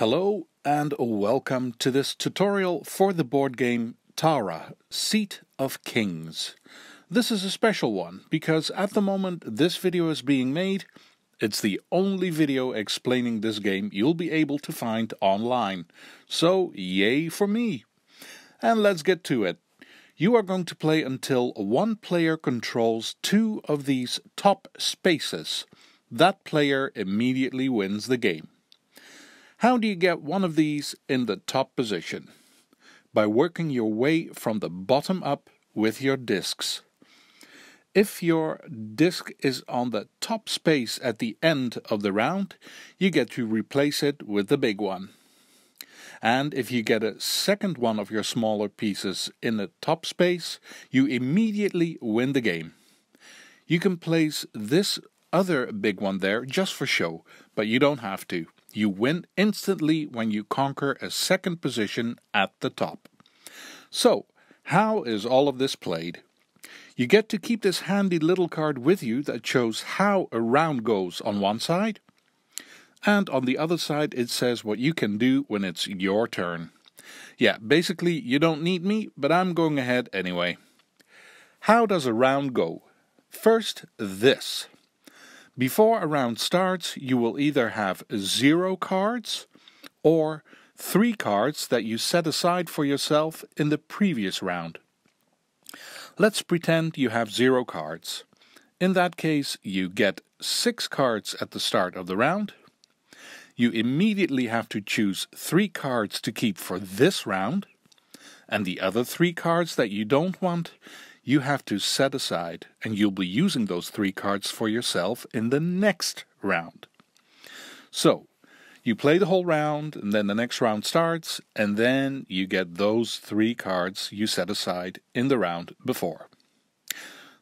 Hello and welcome to this tutorial for the board game Tara, Seat of Kings. This is a special one, because at the moment this video is being made, it's the only video explaining this game you'll be able to find online. So, yay for me! And let's get to it. You are going to play until one player controls two of these top spaces. That player immediately wins the game. How do you get one of these in the top position? By working your way from the bottom up with your discs. If your disc is on the top space at the end of the round, you get to replace it with the big one. And if you get a second one of your smaller pieces in the top space, you immediately win the game. You can place this other big one there just for show, but you don't have to. You win instantly when you conquer a second position at the top. So, how is all of this played? You get to keep this handy little card with you that shows how a round goes on one side, and on the other side it says what you can do when it's your turn. Yeah, basically, you don't need me, but I'm going ahead anyway. How does a round go? First, this. Before a round starts, you will either have zero cards or three cards that you set aside for yourself in the previous round. Let's pretend you have zero cards. In that case, you get six cards at the start of the round. You immediately have to choose three cards to keep for this round, and the other three cards that you don't want you have to set aside, and you'll be using those three cards for yourself in the next round. So, you play the whole round, and then the next round starts, and then you get those three cards you set aside in the round before.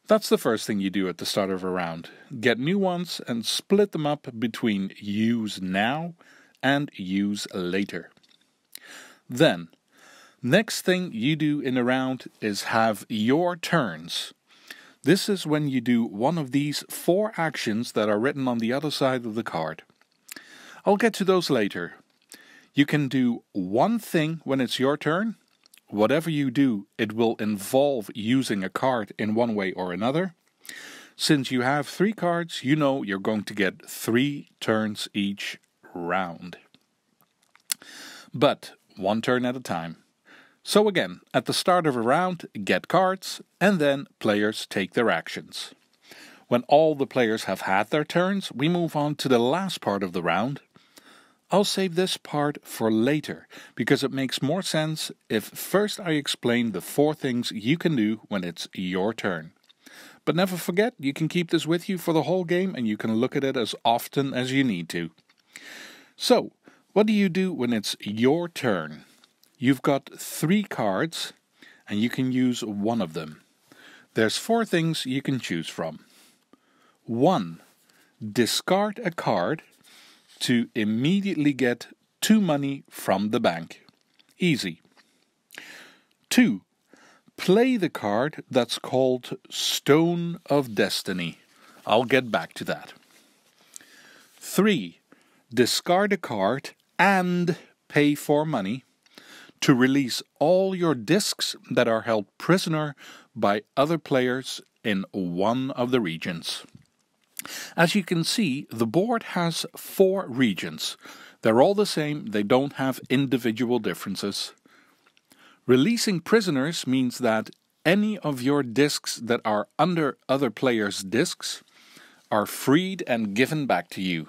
That's the first thing you do at the start of a round. Get new ones and split them up between use now and use later. Then, Next thing you do in a round is have your turns. This is when you do one of these four actions that are written on the other side of the card. I'll get to those later. You can do one thing when it's your turn. Whatever you do, it will involve using a card in one way or another. Since you have three cards, you know you're going to get three turns each round. But one turn at a time. So again, at the start of a round, get cards, and then players take their actions. When all the players have had their turns, we move on to the last part of the round. I'll save this part for later, because it makes more sense if first I explain the four things you can do when it's your turn. But never forget, you can keep this with you for the whole game and you can look at it as often as you need to. So, what do you do when it's your turn? You've got three cards and you can use one of them. There's four things you can choose from. 1. Discard a card to immediately get 2 money from the bank. Easy. 2. Play the card that's called Stone of Destiny. I'll get back to that. 3. Discard a card and pay for money to release all your discs that are held prisoner by other players in one of the regions. As you can see, the board has four regions. They're all the same, they don't have individual differences. Releasing prisoners means that any of your discs that are under other players' discs are freed and given back to you.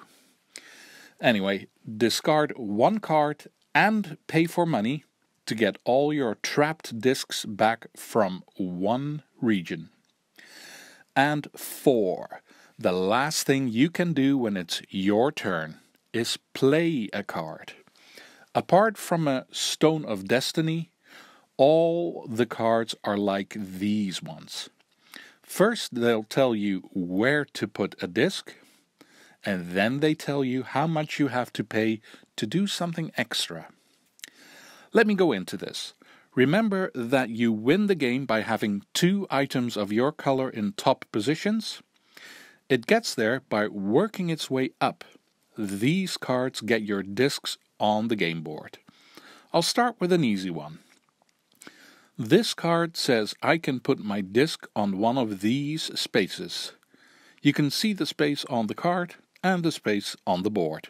Anyway, discard one card and pay for money to get all your trapped disks back from one region. And four, the last thing you can do when it's your turn is play a card. Apart from a Stone of Destiny, all the cards are like these ones. First, they'll tell you where to put a disc, and then they tell you how much you have to pay to do something extra. Let me go into this. Remember that you win the game by having two items of your color in top positions. It gets there by working its way up. These cards get your discs on the game board. I'll start with an easy one. This card says I can put my disc on one of these spaces. You can see the space on the card and the space on the board.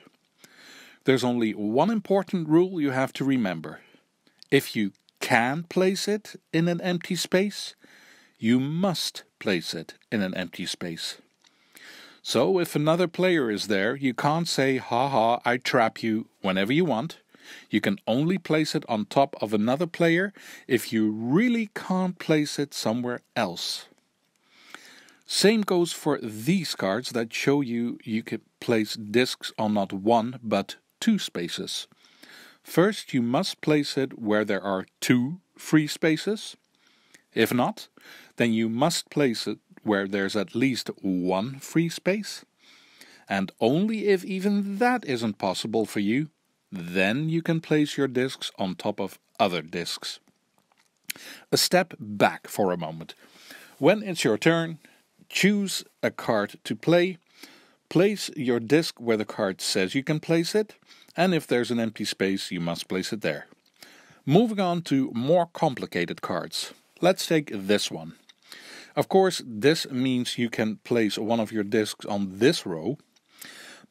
There's only one important rule you have to remember. If you can place it in an empty space, you must place it in an empty space. So if another player is there, you can't say, ha ha, I trap you whenever you want. You can only place it on top of another player if you really can't place it somewhere else. Same goes for these cards that show you you can place discs on not one but two spaces. First, you must place it where there are two free spaces. If not, then you must place it where there's at least one free space. And only if even that isn't possible for you, then you can place your discs on top of other discs. A step back for a moment. When it's your turn, choose a card to play. Place your disc where the card says you can place it and if there's an empty space you must place it there. Moving on to more complicated cards. Let's take this one. Of course, this means you can place one of your discs on this row,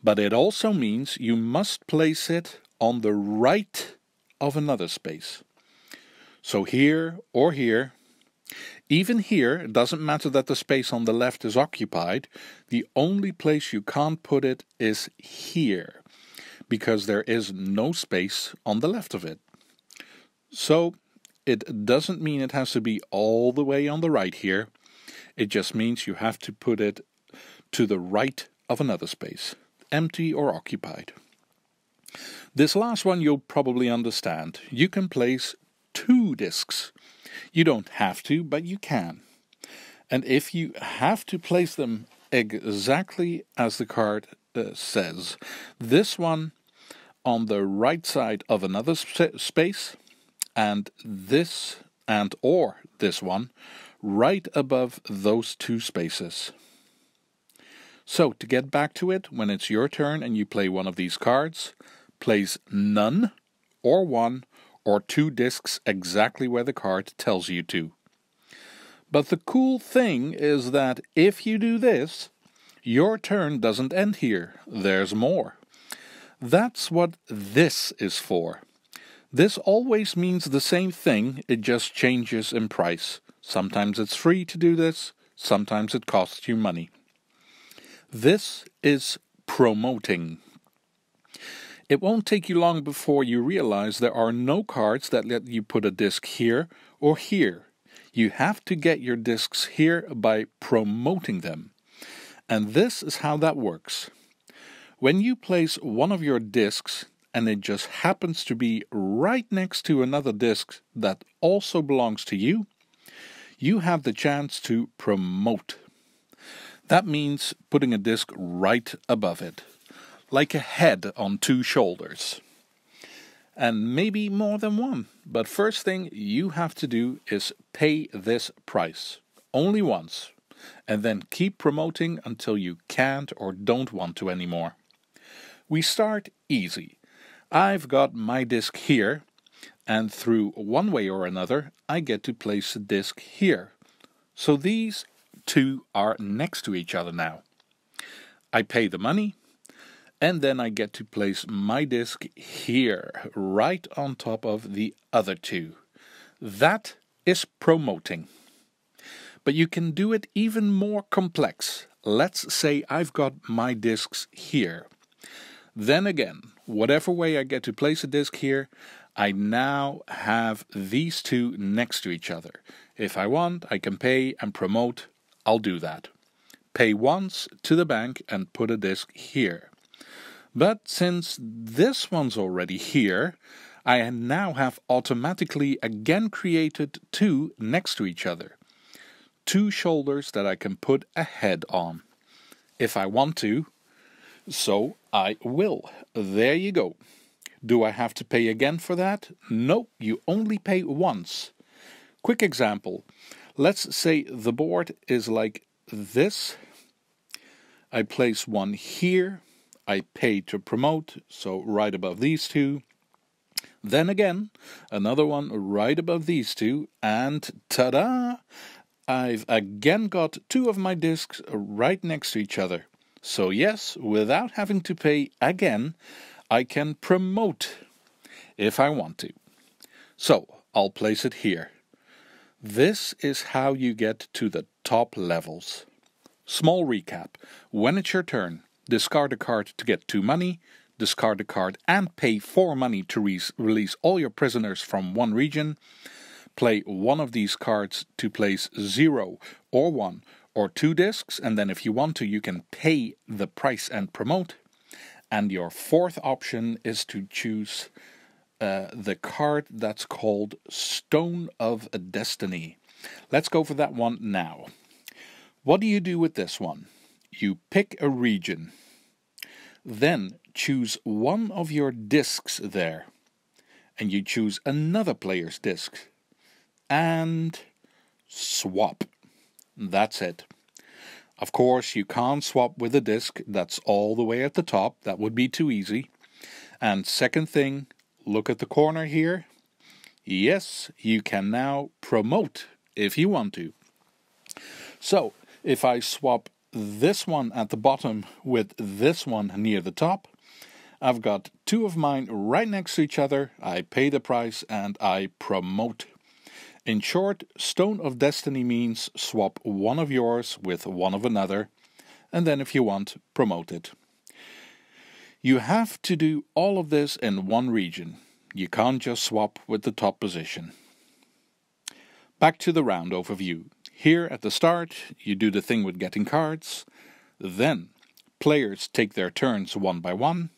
but it also means you must place it on the right of another space. So here or here. Even here, it doesn't matter that the space on the left is occupied. The only place you can't put it is here because there is no space on the left of it. So it doesn't mean it has to be all the way on the right here. It just means you have to put it to the right of another space, empty or occupied. This last one you'll probably understand. You can place two discs. You don't have to, but you can. And if you have to place them exactly as the card uh, says, this one on the right side of another space and this and or this one right above those two spaces. So to get back to it, when it's your turn and you play one of these cards, place none or one or two discs exactly where the card tells you to. But the cool thing is that if you do this, your turn doesn't end here. There's more. That's what this is for. This always means the same thing, it just changes in price. Sometimes it's free to do this, sometimes it costs you money. This is promoting. It won't take you long before you realize there are no cards that let you put a disc here or here. You have to get your discs here by promoting them. And this is how that works. When you place one of your discs and it just happens to be right next to another disc that also belongs to you, you have the chance to promote. That means putting a disc right above it, like a head on two shoulders. And maybe more than one. But first thing you have to do is pay this price. Only once. And then keep promoting until you can't or don't want to anymore. We start easy. I've got my disk here, and through one way or another, I get to place the disk here. So these two are next to each other now. I pay the money, and then I get to place my disk here, right on top of the other two. That is promoting. But you can do it even more complex. Let's say I've got my disks here. Then again, whatever way I get to place a disk here, I now have these two next to each other. If I want, I can pay and promote. I'll do that. Pay once to the bank and put a disk here. But since this one's already here, I now have automatically again created two next to each other. Two shoulders that I can put a head on. If I want to, so I will. There you go. Do I have to pay again for that? No, you only pay once. Quick example. Let's say the board is like this. I place one here. I pay to promote, so right above these two. Then again, another one right above these two, and ta-da! I've again got two of my discs right next to each other. So yes, without having to pay again, I can promote if I want to. So I'll place it here. This is how you get to the top levels. Small recap. When it's your turn, discard a card to get two money, discard a card and pay four money to re release all your prisoners from one region, play one of these cards to place zero or one or two discs, and then if you want to, you can pay the price and promote. And your fourth option is to choose uh, the card that's called Stone of Destiny. Let's go for that one now. What do you do with this one? You pick a region. Then choose one of your discs there. And you choose another player's disc. And swap. That's it. Of course, you can't swap with a disk that's all the way at the top. That would be too easy. And second thing, look at the corner here. Yes, you can now promote if you want to. So, if I swap this one at the bottom with this one near the top, I've got two of mine right next to each other. I pay the price and I promote. In short, Stone of Destiny means swap one of yours with one of another, and then if you want, promote it. You have to do all of this in one region. You can't just swap with the top position. Back to the round overview. Here at the start, you do the thing with getting cards, then players take their turns one by one,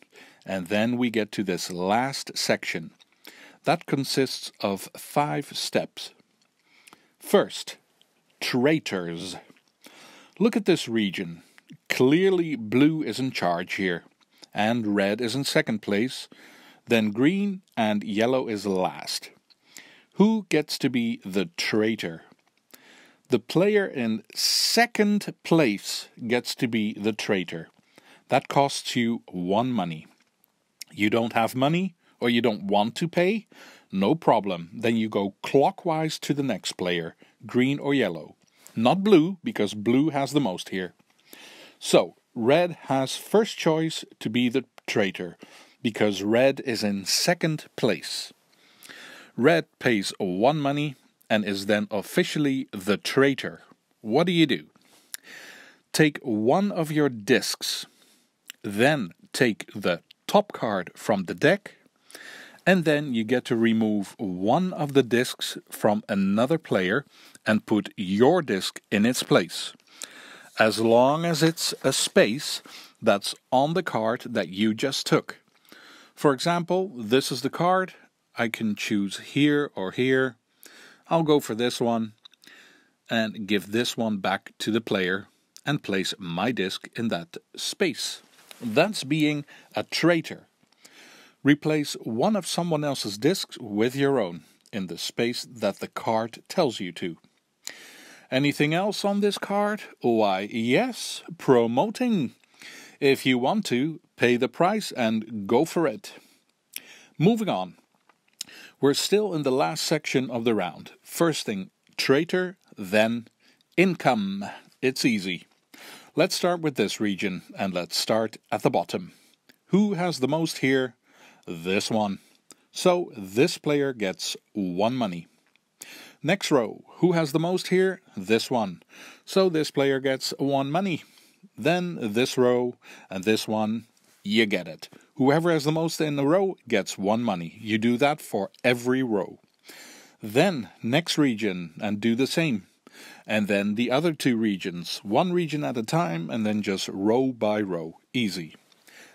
and then we get to this last section. That consists of five steps First, traitors. Look at this region. Clearly, blue is in charge here, and red is in second place, then green and yellow is last. Who gets to be the traitor? The player in second place gets to be the traitor. That costs you one money. You don't have money, or you don't want to pay, no problem. Then you go clockwise to the next player, green or yellow. Not blue, because blue has the most here. So, red has first choice to be the traitor, because red is in second place. Red pays one money and is then officially the traitor. What do you do? Take one of your discs, then take the top card from the deck and then you get to remove one of the discs from another player and put your disc in its place. As long as it's a space that's on the card that you just took. For example, this is the card. I can choose here or here. I'll go for this one and give this one back to the player and place my disc in that space. That's being a traitor. Replace one of someone else's discs with your own in the space that the card tells you to. Anything else on this card? Why, yes, promoting. If you want to, pay the price and go for it. Moving on. We're still in the last section of the round. First thing, traitor, then income. It's easy. Let's start with this region and let's start at the bottom. Who has the most here? this one. So this player gets one money. Next row, who has the most here? This one. So this player gets one money. Then this row and this one, you get it. Whoever has the most in a row gets one money. You do that for every row. Then next region and do the same. And then the other two regions, one region at a time, and then just row by row. Easy.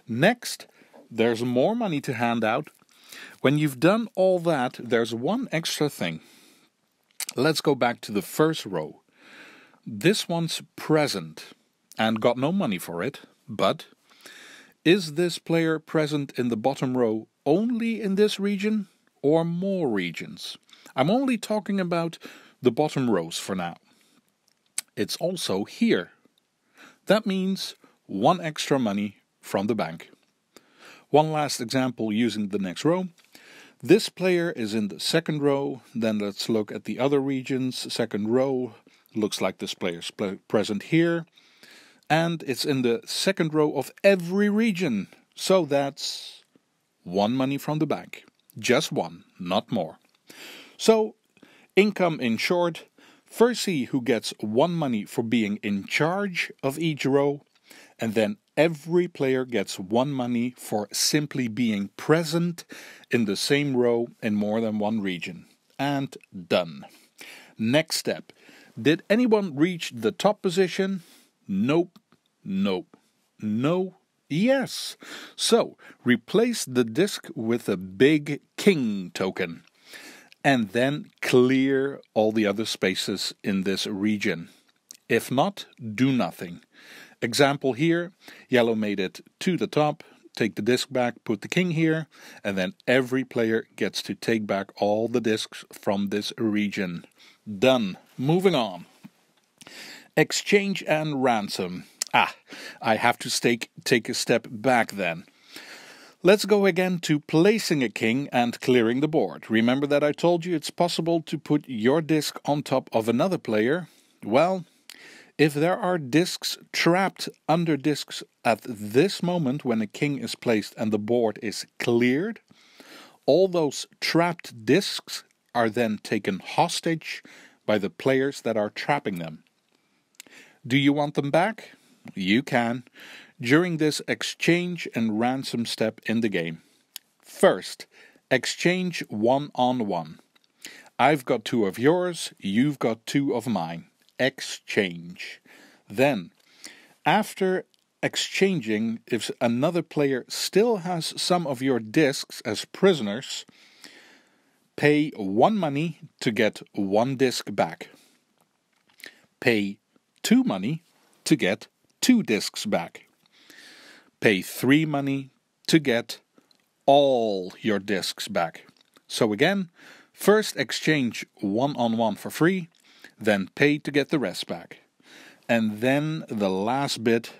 Next, there's more money to hand out. When you've done all that, there's one extra thing. Let's go back to the first row. This one's present and got no money for it, but is this player present in the bottom row only in this region or more regions? I'm only talking about the bottom rows for now. It's also here. That means one extra money from the bank. One last example using the next row. This player is in the second row. Then let's look at the other regions. Second row looks like this player is present here. And it's in the second row of every region. So that's one money from the bank. Just one, not more. So, income in short, first see who gets one money for being in charge of each row, and then every player gets one money for simply being present in the same row in more than one region. And done. Next step. Did anyone reach the top position? Nope. Nope. No. Yes. So replace the disc with a big king token. And then clear all the other spaces in this region. If not, do nothing. Example here, yellow made it to the top, take the disc back, put the king here, and then every player gets to take back all the discs from this region. Done. Moving on. Exchange and ransom. Ah, I have to stake, take a step back then. Let's go again to placing a king and clearing the board. Remember that I told you it's possible to put your disc on top of another player? Well, if there are discs trapped under discs at this moment when a king is placed and the board is cleared, all those trapped discs are then taken hostage by the players that are trapping them. Do you want them back? You can, during this exchange and ransom step in the game. First, exchange one on one. I've got two of yours, you've got two of mine exchange. Then, after exchanging, if another player still has some of your discs as prisoners, pay one money to get one disc back. Pay two money to get two discs back. Pay three money to get all your discs back. So again, first exchange one on one for free, then pay to get the rest back. And then the last bit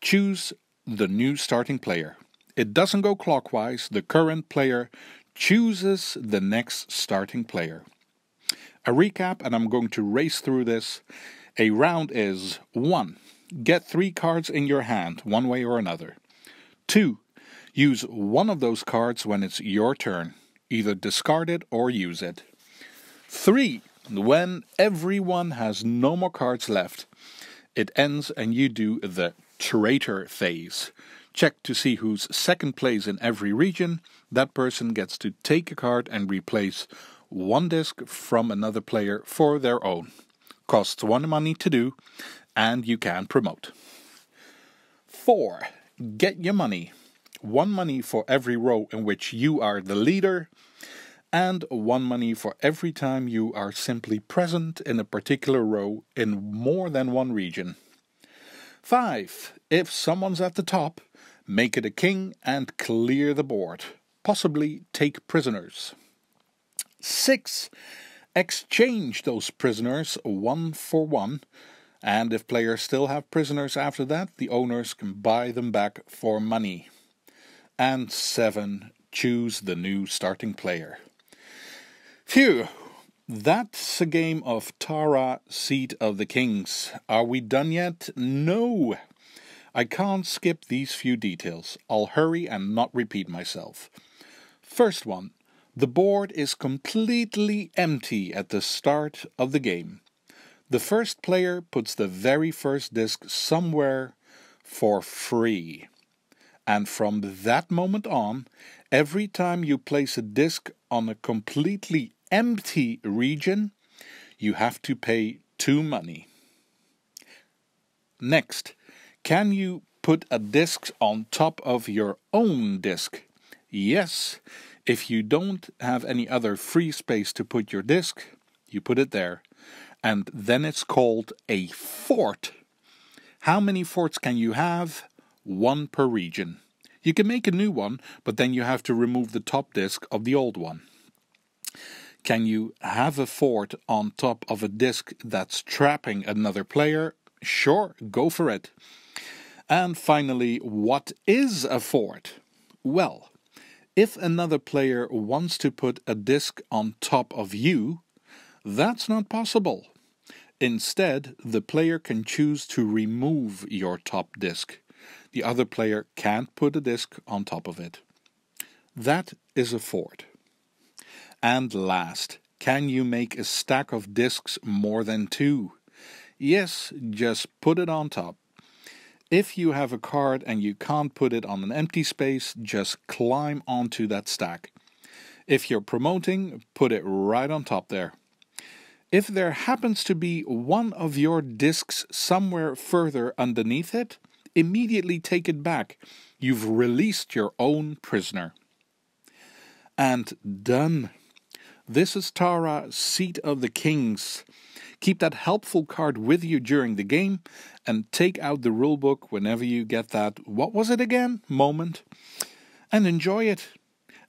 choose the new starting player. It doesn't go clockwise, the current player chooses the next starting player. A recap, and I'm going to race through this. A round is 1. Get three cards in your hand, one way or another. 2. Use one of those cards when it's your turn. Either discard it or use it. 3. When everyone has no more cards left, it ends and you do the traitor phase. Check to see who's second place in every region. That person gets to take a card and replace one disc from another player for their own. Costs one money to do, and you can promote. 4. Get your money. One money for every row in which you are the leader, and one money for every time you are simply present in a particular row in more than one region. 5. If someone's at the top, make it a king and clear the board, possibly take prisoners. 6. Exchange those prisoners one for one, and if players still have prisoners after that, the owners can buy them back for money. And 7. Choose the new starting player. Phew. That's a game of Tara, Seat of the Kings. Are we done yet? No. I can't skip these few details. I'll hurry and not repeat myself. First one. The board is completely empty at the start of the game. The first player puts the very first disc somewhere for free. And from that moment on, every time you place a disc on a completely empty region, you have to pay two money. Next, can you put a disk on top of your own disk? Yes, if you don't have any other free space to put your disk, you put it there. And then it's called a fort. How many forts can you have? One per region. You can make a new one, but then you have to remove the top disk of the old one. Can you have a fort on top of a disc that's trapping another player? Sure, go for it. And finally, what is a fort? Well, if another player wants to put a disc on top of you, that's not possible. Instead, the player can choose to remove your top disc. The other player can't put a disc on top of it. That is a fort. And last, can you make a stack of discs more than two? Yes, just put it on top. If you have a card and you can't put it on an empty space, just climb onto that stack. If you're promoting, put it right on top there. If there happens to be one of your discs somewhere further underneath it, immediately take it back. You've released your own prisoner. And done. This is Tara, Seat of the Kings. Keep that helpful card with you during the game and take out the rulebook whenever you get that what was it again moment and enjoy it.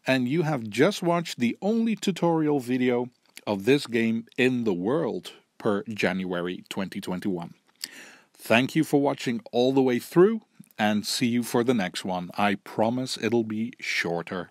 And you have just watched the only tutorial video of this game in the world per January 2021. Thank you for watching all the way through and see you for the next one. I promise it'll be shorter.